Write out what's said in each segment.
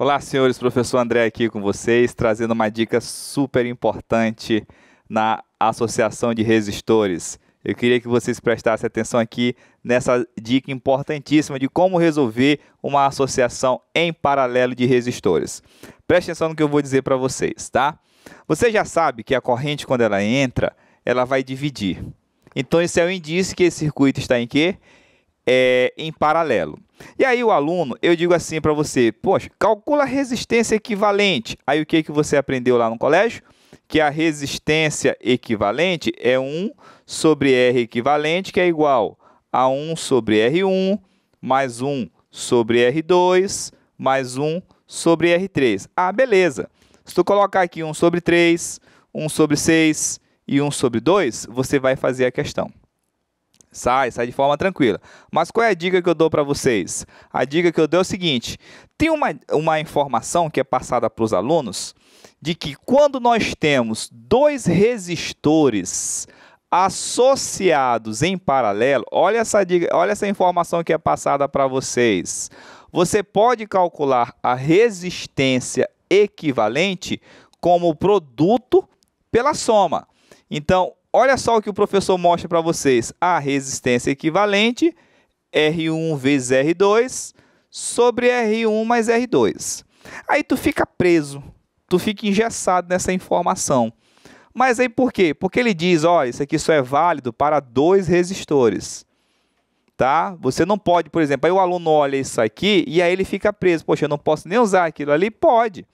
Olá, senhores, professor André aqui com vocês, trazendo uma dica super importante na Associação de Resistores. Eu queria que vocês prestassem atenção aqui nessa dica importantíssima de como resolver uma associação em paralelo de resistores. Preste atenção no que eu vou dizer para vocês, tá? Você já sabe que a corrente, quando ela entra, ela vai dividir. Então, esse é o um indício que esse circuito está em quê? É, em paralelo. E aí o aluno, eu digo assim para você, poxa, calcula a resistência equivalente. Aí o que, que você aprendeu lá no colégio? Que a resistência equivalente é 1 sobre R equivalente, que é igual a 1 sobre R1, mais 1 sobre R2, mais 1 sobre R3. Ah, beleza. Se tu colocar aqui 1 sobre 3, 1 sobre 6 e 1 sobre 2, você vai fazer a questão. Sai, sai de forma tranquila. Mas qual é a dica que eu dou para vocês? A dica que eu dou é o seguinte: tem uma, uma informação que é passada para os alunos de que quando nós temos dois resistores associados em paralelo, olha essa, dica, olha essa informação que é passada para vocês. Você pode calcular a resistência equivalente como produto pela soma. Então, Olha só o que o professor mostra para vocês. A resistência equivalente, R1 vezes R2, sobre R1 mais R2. Aí tu fica preso, tu fica engessado nessa informação. Mas aí por quê? Porque ele diz, olha, isso aqui só é válido para dois resistores. Tá? Você não pode, por exemplo, aí o aluno olha isso aqui e aí ele fica preso. Poxa, eu não posso nem usar aquilo ali? Pode. Pode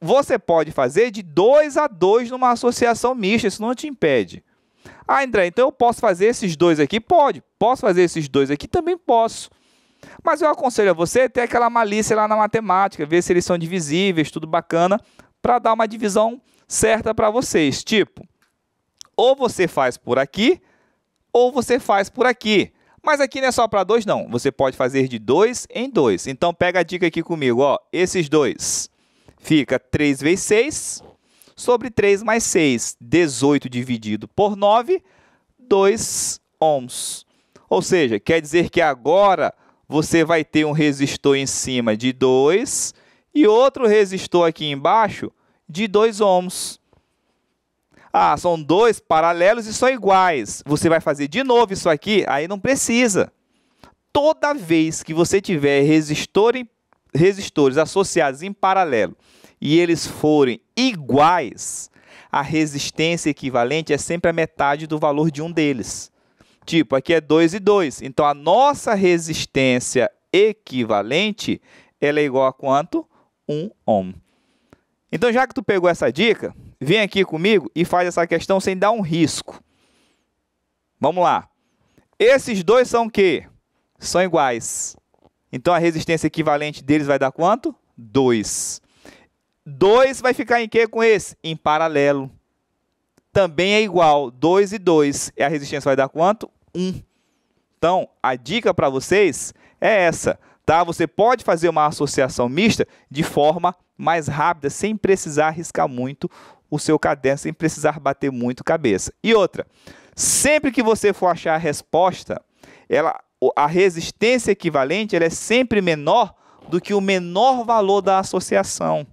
você pode fazer de dois a dois numa associação mista, isso não te impede. Ah, André, então eu posso fazer esses dois aqui? Pode. Posso fazer esses dois aqui? Também posso. Mas eu aconselho a você ter aquela malícia lá na matemática, ver se eles são divisíveis, tudo bacana, para dar uma divisão certa para vocês. Tipo, ou você faz por aqui, ou você faz por aqui. Mas aqui não é só para dois, não. Você pode fazer de dois em dois. Então pega a dica aqui comigo, ó. Esses dois Fica 3 vezes 6 sobre 3 mais 6, 18 dividido por 9, 2 ohms. Ou seja, quer dizer que agora você vai ter um resistor em cima de 2 e outro resistor aqui embaixo de 2 ohms. Ah, são dois paralelos e são iguais. Você vai fazer de novo isso aqui? Aí não precisa. Toda vez que você tiver resistor em resistores associados em paralelo e eles forem iguais, a resistência equivalente é sempre a metade do valor de um deles. Tipo, aqui é 2 e 2. Então, a nossa resistência equivalente ela é igual a quanto? 1 um ohm. Então, já que tu pegou essa dica, vem aqui comigo e faz essa questão sem dar um risco. Vamos lá. Esses dois são o quê? São iguais. Então a resistência equivalente deles vai dar quanto? 2. 2 vai ficar em que com esse? Em paralelo. Também é igual, 2 e 2. E a resistência vai dar quanto? 1. Um. Então, a dica para vocês é essa, tá? Você pode fazer uma associação mista de forma mais rápida, sem precisar arriscar muito o seu caderno, sem precisar bater muito cabeça. E outra, sempre que você for achar a resposta, ela a resistência equivalente ela é sempre menor do que o menor valor da associação.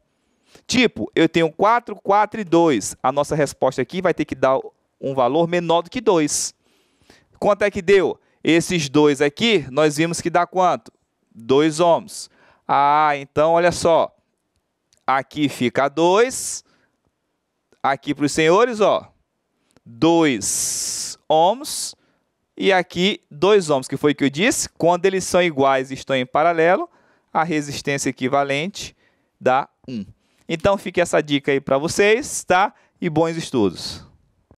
Tipo, eu tenho 4, 4 e 2. A nossa resposta aqui vai ter que dar um valor menor do que 2. Quanto é que deu? Esses dois aqui, nós vimos que dá quanto? 2 ohms. Ah, então olha só. Aqui fica 2. Aqui para os senhores, ó. 2 ohms. E aqui, dois ohms, que foi o que eu disse. Quando eles são iguais e estão em paralelo, a resistência equivalente dá 1. Então, fica essa dica aí para vocês, tá? E bons estudos.